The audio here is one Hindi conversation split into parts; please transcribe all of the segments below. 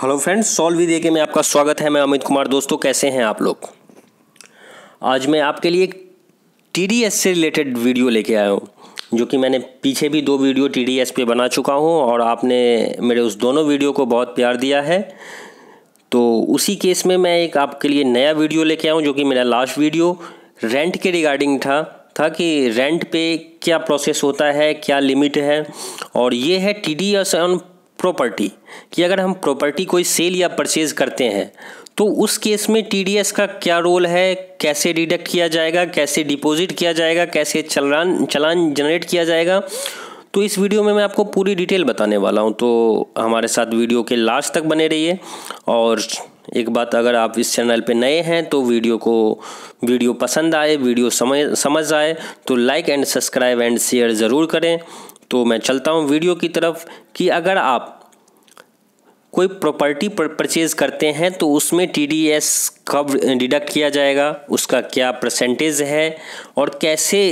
हेलो फ्रेंड्स सॉल्व विद के में आपका स्वागत है मैं अमित कुमार दोस्तों कैसे हैं आप लोग आज मैं आपके लिए एक टी से रिलेटेड वीडियो लेके आया हूँ जो कि मैंने पीछे भी दो वीडियो टी पे बना चुका हूँ और आपने मेरे उस दोनों वीडियो को बहुत प्यार दिया है तो उसी केस में मैं एक आपके लिए नया वीडियो लेके आया हूँ जो कि मेरा लास्ट वीडियो रेंट के रिगार्डिंग था था कि रेंट पे क्या प्रोसेस होता है क्या लिमिट है और ये है T D S on property कि अगर हम प्रॉपर्टी कोई सेल या परचेज करते हैं तो उस केस में टीडीएस का क्या रोल है कैसे डिडक्ट किया जाएगा कैसे डिपॉजिट किया जाएगा कैसे चलान चलान जनरेट किया जाएगा तो इस वीडियो में मैं आपको पूरी डिटेल बताने वाला हूं तो हमारे साथ वीडियो के लास्ट तक बने रहिए और एक बात अगर आप इस चैनल पे नए हैं तो वीडियो को वीडियो पसंद आए वीडियो समझ समझ आए तो like and subscribe and share ज़रूर करें तो मैं चलता हूँ वीडियो की तरफ कि अगर आप कोई प्रॉपर्टी परचेज़ करते हैं तो उसमें टी डी एस कब डिडक्ट किया जाएगा उसका क्या परसेंटेज है और कैसे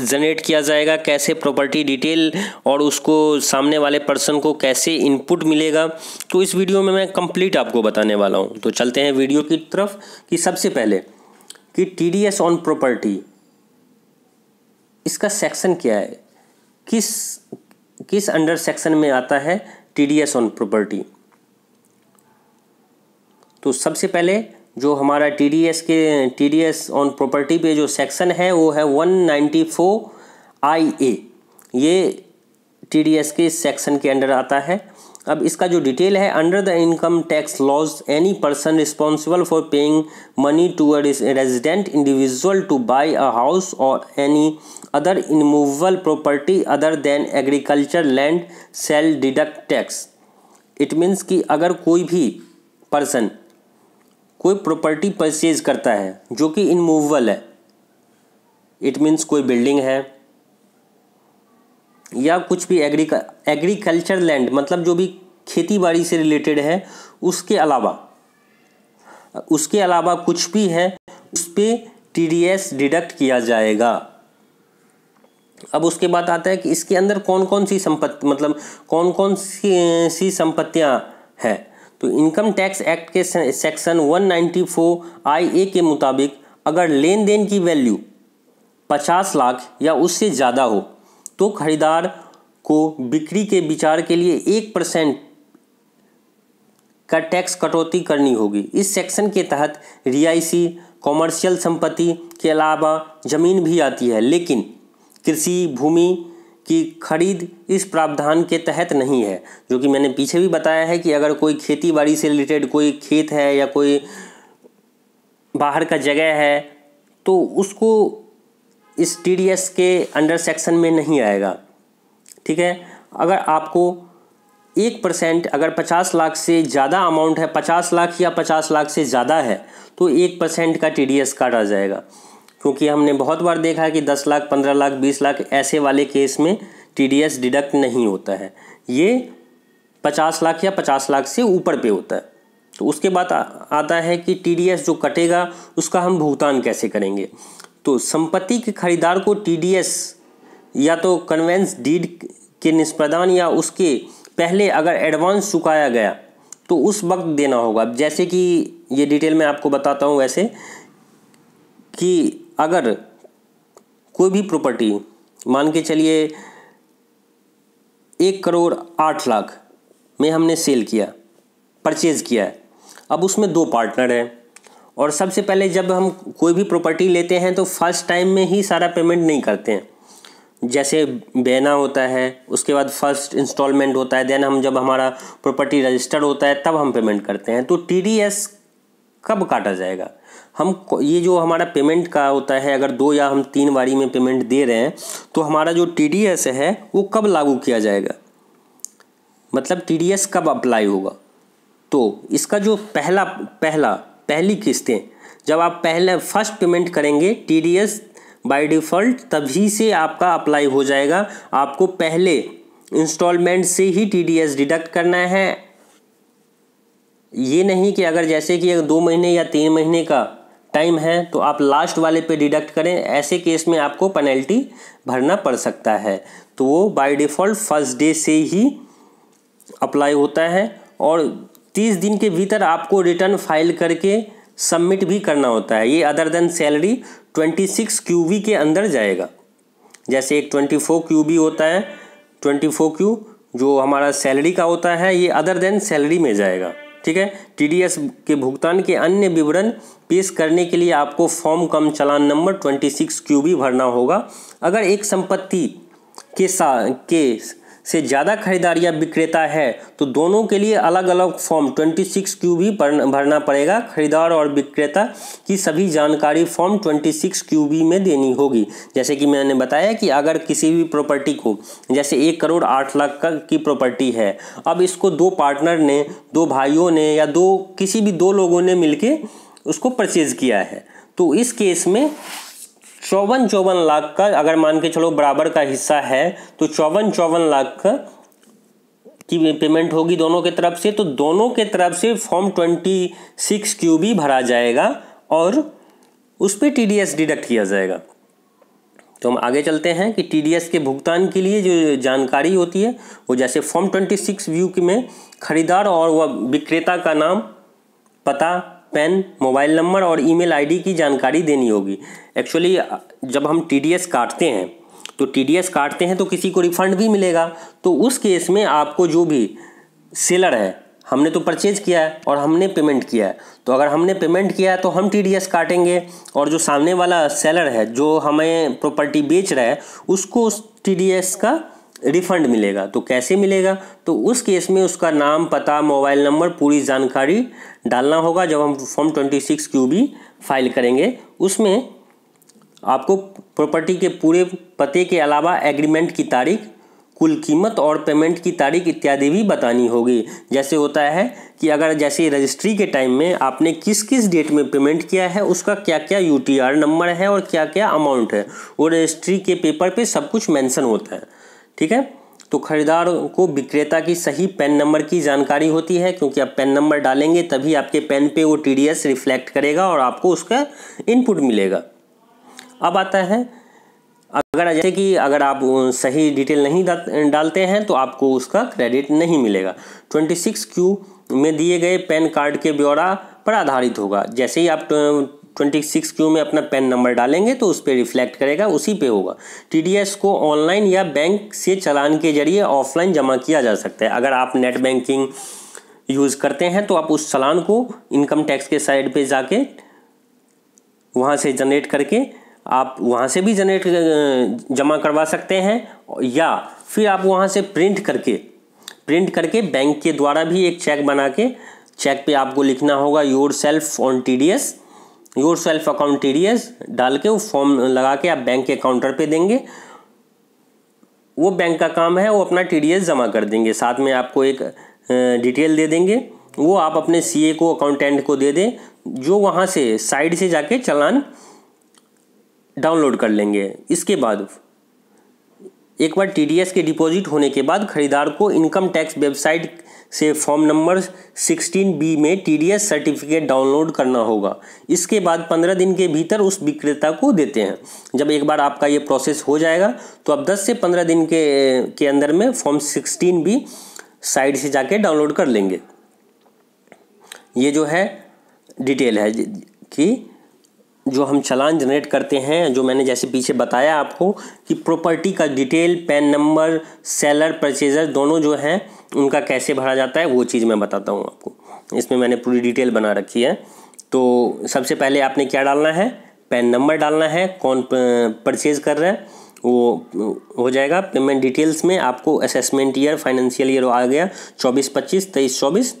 जनरेट किया जाएगा कैसे प्रॉपर्टी डिटेल और उसको सामने वाले पर्सन को कैसे इनपुट मिलेगा तो इस वीडियो में मैं कंप्लीट आपको बताने वाला हूँ तो चलते हैं वीडियो की तरफ कि सबसे पहले कि T D S on property इसका सेक्शन क्या है किस किस अंडर सेक्शन में आता है टीडीएस ऑन प्रॉपर्टी तो सबसे पहले जो हमारा टीडीएस के टीडीएस ऑन प्रॉपर्टी पे जो सेक्शन है वो है 194 ए ये टीडीएस के सेक्शन के अंडर आता है अब इसका जो डिटेल है under the income tax laws any person responsible for paying money to a resident individual to buy a house और any other immovable property other than agriculture land sale deduct tax it means कि अगर कोई भी पर्सन कोई प्रॉपर्टी परचेज करता है जो कि इनमूवल है इट मीन्स कोई बिल्डिंग है या कुछ भी एग्री एग्रीकल्चर लैंड मतलब जो भी खेती बाड़ी से रिलेटेड है उसके अलावा उसके अलावा कुछ भी है उस पर टी डिडक्ट किया जाएगा अब उसके बाद आता है कि इसके अंदर कौन कौन सी संपत्ति मतलब कौन कौन सी सी संपत्तियाँ हैं तो इनकम टैक्स एक्ट के सेक्शन 194 आई ए के मुताबिक अगर लेन देन की वैल्यू 50 लाख या उससे ज़्यादा हो तो खरीदार को बिक्री के विचार के लिए एक परसेंट का टैक्स कटौती करनी होगी इस सेक्शन के तहत रियायसी कॉमर्शियल संपत्ति के अलावा ज़मीन भी आती है लेकिन कृषि भूमि की खरीद इस प्रावधान के तहत नहीं है जो कि मैंने पीछे भी बताया है कि अगर कोई खेती बाड़ी से रिलेटेड कोई खेत है या कोई बाहर का जगह है तो उसको इस टी डी एस के अंडर सेक्शन में नहीं आएगा ठीक है अगर आपको एक परसेंट अगर पचास लाख से ज़्यादा अमाउंट है पचास लाख या पचास लाख से ज़्यादा है तो एक परसेंट का टी डी एस काटा जाएगा क्योंकि हमने बहुत बार देखा है कि दस लाख पंद्रह लाख बीस लाख ऐसे वाले केस में टी डी एस डिडक्ट नहीं होता है ये पचास लाख या पचास लाख से ऊपर पे होता है तो उसके बाद आता है कि टी डी एस जो कटेगा उसका हम भुगतान कैसे करेंगे तो संपत्ति के खरीदार को टीडीएस या तो कन्वेंस डीड के निष्प्रदान या उसके पहले अगर एडवांस चुकाया गया तो उस वक्त देना होगा जैसे कि ये डिटेल मैं आपको बताता हूँ वैसे कि अगर कोई भी प्रॉपर्टी मान के चलिए एक करोड़ आठ लाख में हमने सेल किया परचेज़ किया है अब उसमें दो पार्टनर हैं और सबसे पहले जब हम कोई भी प्रॉपर्टी लेते हैं तो फर्स्ट टाइम में ही सारा पेमेंट नहीं करते हैं जैसे बेना होता है उसके बाद फर्स्ट इंस्टॉलमेंट होता है देन हम जब हमारा प्रॉपर्टी रजिस्टर्ड होता है तब हम पेमेंट करते हैं तो टी कब काटा जाएगा हम ये जो हमारा पेमेंट का होता है अगर दो या हम तीन बारी में पेमेंट दे रहे हैं तो हमारा जो टी है वो कब लागू किया जाएगा मतलब टी कब अप्लाई होगा तो इसका जो पहला पहला पहली किस्तें जब आप पहले फर्स्ट पेमेंट करेंगे T D S by default तभी से आपका अप्लाई हो जाएगा आपको पहले इंस्टॉलमेंट से ही टी डी एस डिडक्ट करना है ये नहीं कि अगर जैसे कि दो महीने या तीन महीने का टाइम है तो आप लास्ट वाले पे डिडक्ट करें ऐसे केस में आपको पेनल्टी भरना पड़ सकता है तो वो बाय डिफ़ॉल्ट फर्स्ट डे से ही अप्लाई होता है और तीस दिन के भीतर आपको रिटर्न फाइल करके सबमिट भी करना होता है ये other than salary twenty six Q B के अंदर जाएगा जैसे एक ट्वेंटी फोर क्यू बी होता है ट्वेंटी फोर क्यू जो हमारा सैलरी का होता है ये अदर देन सैलरी में जाएगा ठीक है टी के भुगतान के अन्य विवरण पेश करने के लिए आपको form cum challan number twenty six Q भरना होगा अगर एक संपत्ति के साथ के से ज़्यादा खरीदार या विक्रेता है तो दोनों के लिए अलग अलग फॉर्म 26 क्यू भी भरना पड़ेगा खरीदार और विक्रेता की सभी जानकारी फॉर्म 26 क्यू बी में देनी होगी जैसे कि मैंने बताया कि अगर किसी भी प्रॉपर्टी को जैसे एक करोड़ आठ लाख का की प्रॉपर्टी है अब इसको दो पार्टनर ने दो भाइयों ने या दो किसी भी दो लोगों ने मिल उसको परचेज़ किया है तो इस केस में चौवन चौवन लाख का अगर मान के चलो बराबर का हिस्सा है तो चौवन चौवन लाख की पेमेंट होगी दोनों के तरफ से तो दोनों के तरफ से फॉर्म ट्वेंटी सिक्स क्यू भी भरा जाएगा और उस पर टी डिडक्ट किया जाएगा तो हम आगे चलते हैं कि टी के भुगतान के लिए जो जानकारी होती है वो जैसे फॉर्म ट्वेंटी सिक्स व्यू में खरीदार और वह विक्रेता का नाम पता पैन मोबाइल नंबर और ईमेल आईडी की जानकारी देनी होगी एक्चुअली जब हम टीडीएस काटते हैं तो टीडीएस काटते हैं तो किसी को रिफंड भी मिलेगा तो उस केस में आपको जो भी सेलर है हमने तो परचेज किया है और हमने पेमेंट किया है तो अगर हमने पेमेंट किया है तो हम टीडीएस काटेंगे और जो सामने वाला सेलर है जो हमें प्रॉपर्टी बेच रहा है उसको उस टी का रिफंड मिलेगा तो कैसे मिलेगा तो उस केस में उसका नाम पता मोबाइल नंबर पूरी जानकारी डालना होगा जब हम form twenty six Q B file करेंगे उसमें आपको प्रॉपर्टी के पूरे पते के अलावा एग्रीमेंट की तारीख कुल कीमत और पेमेंट की तारीख इत्यादि भी बतानी होगी जैसे होता है कि अगर जैसे रजिस्ट्री के टाइम में आपने किस किस डेट में पेमेंट किया है उसका क्या क्या यू नंबर है और क्या क्या अमाउंट है वो रजिस्ट्री के पेपर पे सब कुछ मेंशन होता है ठीक है तो खरीदार को विक्रेता की सही पेन नंबर की जानकारी होती है क्योंकि आप पेन नंबर डालेंगे तभी आपके पेन पे वो टी रिफ्लेक्ट करेगा और आपको उसका इनपुट मिलेगा अब आता है अगर जैसे कि अगर आप सही डिटेल नहीं डालते हैं तो आपको उसका क्रेडिट नहीं मिलेगा ट्वेंटी सिक्स क्यू में दिए गए पैन कार्ड के ब्यौरा पर आधारित होगा जैसे ही आप ट्वेंटी सिक्स क्यू में अपना पैन नंबर डालेंगे तो उस पर रिफ्लेक्ट करेगा उसी पे होगा टीडीएस को ऑनलाइन या बैंक से चलान के जरिए ऑफलाइन जमा किया जा सकता है अगर आप नेट बैंकिंग यूज़ करते हैं तो आप उस चलान को इनकम टैक्स के साइड पे जाके वहाँ से जनरेट करके आप वहाँ से भी जनरेट जमा करवा सकते हैं या फिर आप वहाँ से प्रिंट करके प्रिंट करके बैंक के द्वारा भी एक चेक बना के चेक पे आपको लिखना होगा yourself on T D S yourself account टी डाल के वो फॉर्म लगा के आप बैंक के काउंटर पे देंगे वो बैंक का काम है वो अपना टी जमा कर देंगे साथ में आपको एक डिटेल दे देंगे वो आप अपने सीए को अकाउंटेंट को दे दें जो वहाँ से साइड से जाके चलान डाउनलोड कर लेंगे इसके बाद एक बार टी के डिपॉजिट होने के बाद खरीदार को इनकम टैक्स वेबसाइट से फॉर्म नंबर बी में टी सर्टिफिकेट डाउनलोड करना होगा इसके बाद 15 दिन के भीतर उस विक्रेता को देते हैं जब एक बार आपका ये प्रोसेस हो जाएगा तो आप 10 से 15 दिन के के अंदर में फॉर्म बी साइट से जाके डाउनलोड कर लेंगे ये जो है डिटेल है कि जो हम चलान जनरेट करते हैं जो मैंने जैसे पीछे बताया आपको कि प्रॉपर्टी का detail PAN number seller purchaser दोनों जो हैं उनका कैसे भरा जाता है वो चीज़ मैं बताता हूँ आपको इसमें मैंने पूरी डिटेल बना रखी है तो सबसे पहले आपने क्या डालना है पैन नंबर डालना है कौन परचेज़ कर रहा है वो हो जाएगा पेमेंट डिटेल्स में आपको असेसमेंट ईयर फाइनेंशियल ईयर आ गया चौबीस पच्चीस तेईस चौबीस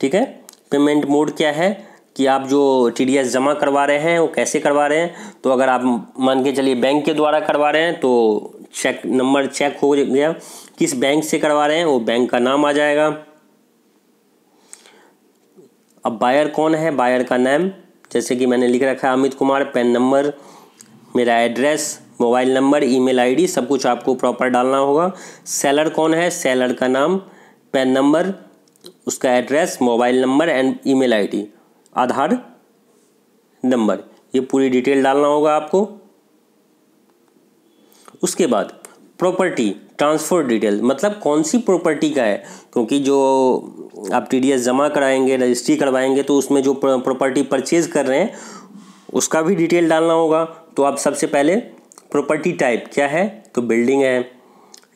ठीक है पेमेंट मोड क्या है कि आप जो टी जमा करवा रहे हैं वो कैसे करवा रहे हैं तो अगर आप मान के चलिए बैंक के द्वारा करवा रहे हैं तो चेक नंबर चेक हो गया किस बैंक से करवा रहे हैं वो बैंक का नाम आ जाएगा अब बायर कौन है बायर का नाम जैसे कि मैंने लिख रखा है अमित कुमार पेन नंबर मेरा address mobile number email ID सब कुछ आपको प्रॉपर डालना होगा सेलर कौन है सेलर का नाम पेन नंबर उसका address mobile number and email ID Aadhaar number ये पूरी डिटेल डालना होगा आपको उसके बाद प्रॉपर्टी ट्रांसफ़र डिटेल मतलब कौन सी प्रॉपर्टी का है क्योंकि जो आप टी जमा कराएंगे रजिस्ट्री करवाएंगे तो उसमें जो प्रॉपर्टी परचेज कर रहे हैं उसका भी डिटेल डालना होगा तो आप सबसे पहले प्रॉपर्टी टाइप क्या है तो बिल्डिंग है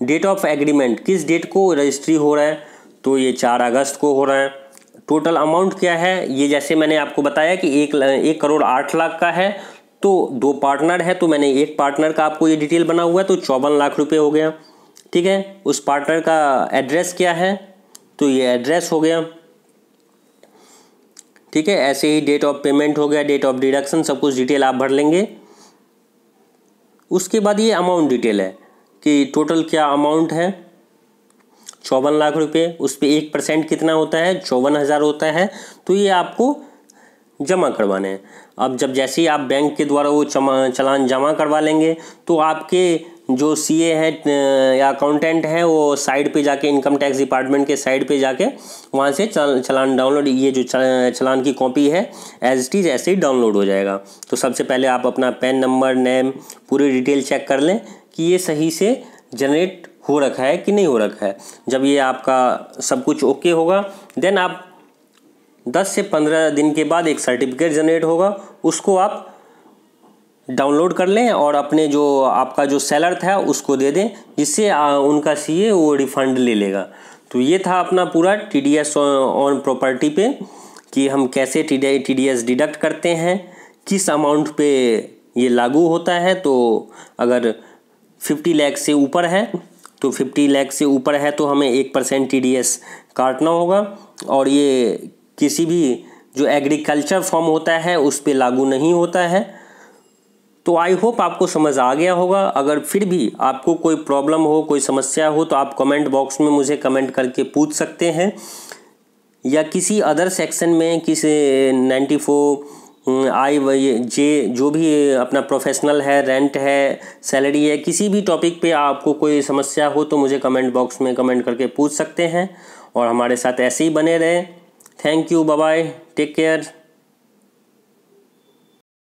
डेट ऑफ एग्रीमेंट किस डेट को रजिस्ट्री हो रहा है तो ये चार अगस्त को हो रहा है टोटल अमाउंट क्या है ये जैसे मैंने आपको बताया कि एक एक करोड़ आठ लाख का है तो दो पार्टनर है तो मैंने एक पार्टनर का आपको ये डिटेल बना हुआ है तो चौवन लाख रुपये हो गया ठीक है उस पार्टनर का एड्रेस क्या है तो ये एड्रेस हो गया ठीक है ऐसे ही डेट ऑफ पेमेंट हो गया डेट ऑफ डिडक्शन सब कुछ डिटेल आप भर लेंगे उसके बाद ये अमाउंट डिटेल है कि टोटल क्या अमाउंट है चौवन लाख रुपए उस पर एक परसेंट कितना होता है चौवन हज़ार होता है तो ये आपको जमा करवाने हैं अब जब जैसे ही आप बैंक के द्वारा वो चलान जमा करवा लेंगे तो आपके जो सीए है या अकाउंटेंट है वो साइड पे जाके इनकम टैक्स डिपार्टमेंट के साइड पे जाके वहाँ से चल चलान डाउनलोड ये जो चलान की कॉपी है एज इट इज़ ऐसे ही डाउनलोड हो जाएगा तो सबसे पहले आप अपना पैन नंबर नेम पूरी डिटेल चेक कर लें कि ये सही से जनरेट हो रखा है कि नहीं हो रखा है जब ये आपका सब कुछ ओके होगा देन आप 10 से 15 दिन के बाद एक सर्टिफिकेट जनरेट होगा उसको आप डाउनलोड कर लें और अपने जो आपका जो सेलर था उसको दे दें जिससे उनका सीए वो रिफंड ले लेगा तो ये था अपना पूरा T D S on property पे कि हम कैसे टी डी एस डिडक्ट करते हैं किस अमाउंट पे ये लागू होता है तो अगर फिफ्टी लाख से ऊपर है तो फिफ्टी लैख से ऊपर है तो हमें एक परसेंट टी काटना होगा और ये किसी भी जो एग्रीकल्चर फॉर्म होता है उस पर लागू नहीं होता है तो आई होप आपको समझ आ गया होगा अगर फिर भी आपको कोई प्रॉब्लम हो कोई समस्या हो तो आप कमेंट बॉक्स में मुझे कमेंट करके पूछ सकते हैं या किसी अदर सेक्शन में किसी नाइन्टी फोर आई हम्म, जे जो भी अपना प्रोफेशनल है रेंट है सैलरी है किसी भी टॉपिक पे आपको कोई समस्या हो तो मुझे कमेंट बॉक्स में कमेंट करके पूछ सकते हैं और हमारे साथ ऐसे ही बने रहें thank you bye take care